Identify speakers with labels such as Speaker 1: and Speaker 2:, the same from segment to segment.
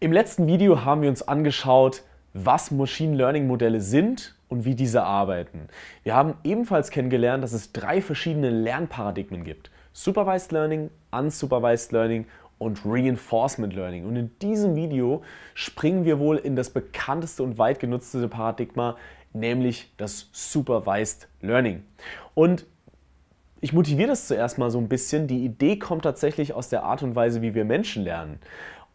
Speaker 1: Im letzten Video haben wir uns angeschaut, was Machine Learning Modelle sind und wie diese arbeiten. Wir haben ebenfalls kennengelernt, dass es drei verschiedene Lernparadigmen gibt. Supervised Learning, Unsupervised Learning und Reinforcement Learning. Und in diesem Video springen wir wohl in das bekannteste und weit genutzte Paradigma, nämlich das Supervised Learning. Und ich motiviere das zuerst mal so ein bisschen. Die Idee kommt tatsächlich aus der Art und Weise, wie wir Menschen lernen.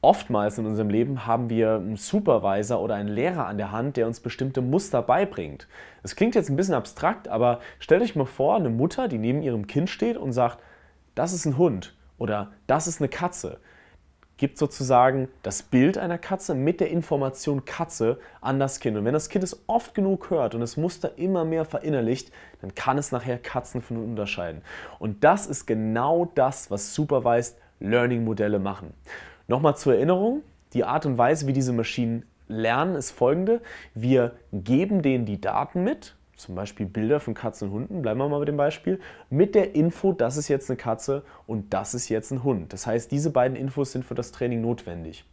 Speaker 1: Oftmals in unserem Leben haben wir einen Supervisor oder einen Lehrer an der Hand, der uns bestimmte Muster beibringt. Das klingt jetzt ein bisschen abstrakt, aber stellt euch mal vor, eine Mutter, die neben ihrem Kind steht und sagt, das ist ein Hund oder das ist eine Katze. Gibt sozusagen das Bild einer Katze mit der Information Katze an das Kind. Und wenn das Kind es oft genug hört und das Muster immer mehr verinnerlicht, dann kann es nachher Katzen von unterscheiden. Und das ist genau das, was Supervised Learning Modelle machen. Nochmal zur Erinnerung, die Art und Weise, wie diese Maschinen lernen, ist folgende. Wir geben denen die Daten mit, zum Beispiel Bilder von Katzen und Hunden, bleiben wir mal bei dem Beispiel, mit der Info, das ist jetzt eine Katze und das ist jetzt ein Hund. Das heißt, diese beiden Infos sind für das Training notwendig.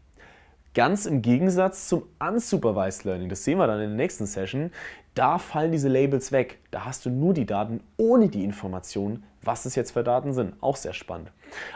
Speaker 1: Ganz im Gegensatz zum Unsupervised Learning, das sehen wir dann in der nächsten Session, da fallen diese Labels weg. Da hast du nur die Daten ohne die Informationen was es jetzt für Daten sind. Auch sehr spannend.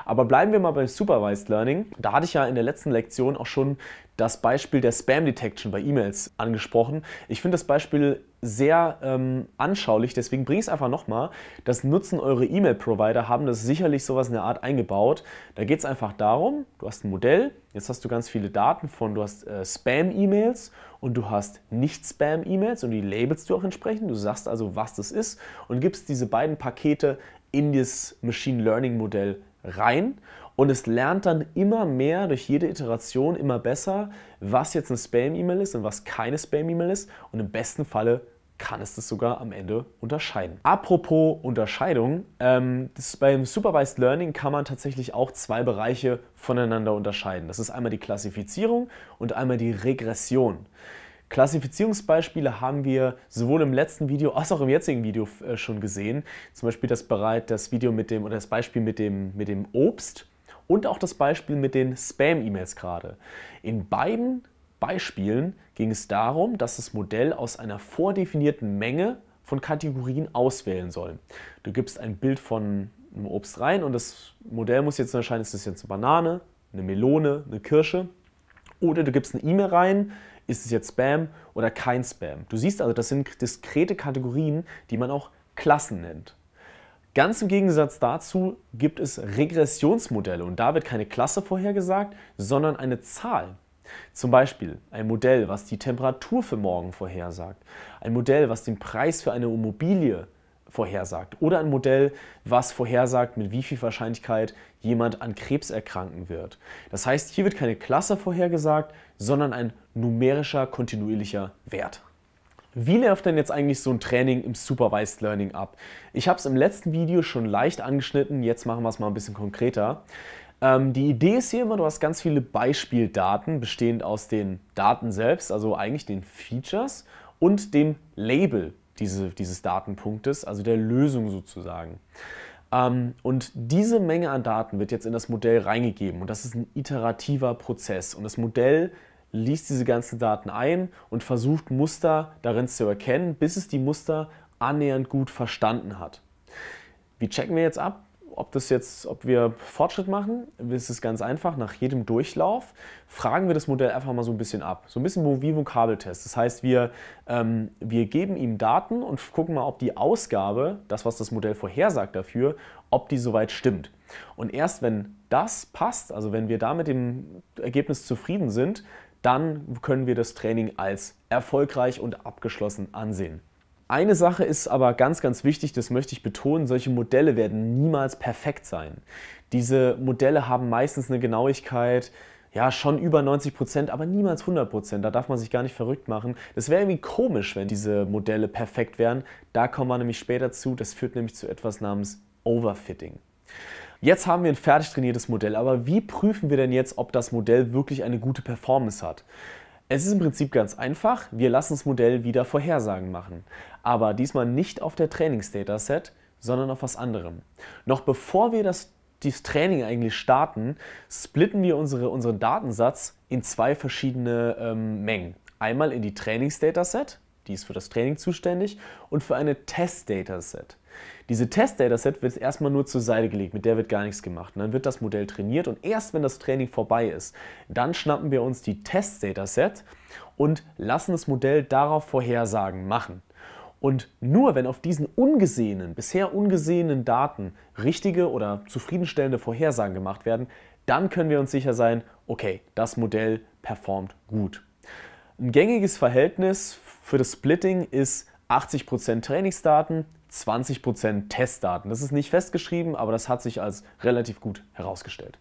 Speaker 1: Aber bleiben wir mal beim Supervised Learning. Da hatte ich ja in der letzten Lektion auch schon das Beispiel der Spam Detection bei E-Mails angesprochen. Ich finde das Beispiel sehr ähm, anschaulich. Deswegen bringe ich es einfach nochmal. Das nutzen eure E-Mail-Provider, haben das sicherlich sowas in der Art eingebaut. Da geht es einfach darum, du hast ein Modell, jetzt hast du ganz viele Daten von, du hast äh, Spam-E-Mails und du hast Nicht-Spam-E-Mails und die labelst du auch entsprechend. Du sagst also, was das ist und gibst diese beiden Pakete in das Machine Learning-Modell rein und es lernt dann immer mehr durch jede Iteration immer besser, was jetzt eine Spam-E-Mail ist und was keine Spam-E-Mail ist und im besten Falle kann es das sogar am Ende unterscheiden. Apropos Unterscheidung, ähm, das, beim Supervised Learning kann man tatsächlich auch zwei Bereiche voneinander unterscheiden. Das ist einmal die Klassifizierung und einmal die Regression. Klassifizierungsbeispiele haben wir sowohl im letzten Video als auch im jetzigen Video äh, schon gesehen. Zum Beispiel das, bereit, das Video mit dem oder das Beispiel mit dem, mit dem Obst und auch das Beispiel mit den Spam-E-Mails gerade. In beiden Beispielen ging es darum, dass das Modell aus einer vordefinierten Menge von Kategorien auswählen soll. Du gibst ein Bild von einem Obst rein und das Modell muss jetzt erscheinen, ist das jetzt eine Banane, eine Melone, eine Kirsche. Oder du gibst eine E-Mail rein, ist es jetzt Spam oder kein Spam. Du siehst also, das sind diskrete Kategorien, die man auch Klassen nennt. Ganz im Gegensatz dazu gibt es Regressionsmodelle und da wird keine Klasse vorhergesagt, sondern eine Zahl. Zum Beispiel ein Modell, was die Temperatur für morgen vorhersagt, ein Modell, was den Preis für eine Immobilie vorhersagt oder ein Modell, was vorhersagt, mit wie viel Wahrscheinlichkeit jemand an Krebs erkranken wird. Das heißt, hier wird keine Klasse vorhergesagt, sondern ein numerischer kontinuierlicher Wert. Wie läuft denn jetzt eigentlich so ein Training im Supervised Learning ab? Ich habe es im letzten Video schon leicht angeschnitten, jetzt machen wir es mal ein bisschen konkreter. Ähm, die Idee ist hier immer, du hast ganz viele Beispieldaten, bestehend aus den Daten selbst, also eigentlich den Features und dem Label diese, dieses Datenpunktes, also der Lösung sozusagen. Ähm, und diese Menge an Daten wird jetzt in das Modell reingegeben und das ist ein iterativer Prozess. Und das Modell liest diese ganzen Daten ein und versucht Muster darin zu erkennen, bis es die Muster annähernd gut verstanden hat. Wie checken wir jetzt ab? ob das jetzt, ob wir Fortschritt machen, ist es ganz einfach. Nach jedem Durchlauf fragen wir das Modell einfach mal so ein bisschen ab. So ein bisschen wie Vokabeltest. Das heißt, wir, ähm, wir geben ihm Daten und gucken mal, ob die Ausgabe, das, was das Modell vorhersagt dafür, ob die soweit stimmt. Und erst wenn das passt, also wenn wir da mit dem Ergebnis zufrieden sind, dann können wir das Training als erfolgreich und abgeschlossen ansehen. Eine Sache ist aber ganz, ganz wichtig, das möchte ich betonen, solche Modelle werden niemals perfekt sein. Diese Modelle haben meistens eine Genauigkeit, ja, schon über 90 Prozent, aber niemals 100 Prozent. Da darf man sich gar nicht verrückt machen. Das wäre irgendwie komisch, wenn diese Modelle perfekt wären. Da kommen wir nämlich später zu. Das führt nämlich zu etwas namens Overfitting. Jetzt haben wir ein fertig trainiertes Modell, aber wie prüfen wir denn jetzt, ob das Modell wirklich eine gute Performance hat? Es ist im Prinzip ganz einfach. Wir lassen das Modell wieder Vorhersagen machen. Aber diesmal nicht auf der Trainingsdataset, sondern auf was anderem. Noch bevor wir das dieses Training eigentlich starten, splitten wir unsere, unseren Datensatz in zwei verschiedene ähm, Mengen. Einmal in die Trainingsdataset die ist für das Training zuständig und für eine Test-Dataset. Diese Test-Dataset wird erstmal nur zur Seite gelegt, mit der wird gar nichts gemacht. Und dann wird das Modell trainiert und erst wenn das Training vorbei ist, dann schnappen wir uns die Test-Dataset und lassen das Modell darauf Vorhersagen machen. Und nur wenn auf diesen ungesehenen, bisher ungesehenen Daten richtige oder zufriedenstellende Vorhersagen gemacht werden, dann können wir uns sicher sein, okay, das Modell performt gut. Ein gängiges Verhältnis für das Splitting ist 80% Trainingsdaten, 20% Testdaten. Das ist nicht festgeschrieben, aber das hat sich als relativ gut herausgestellt.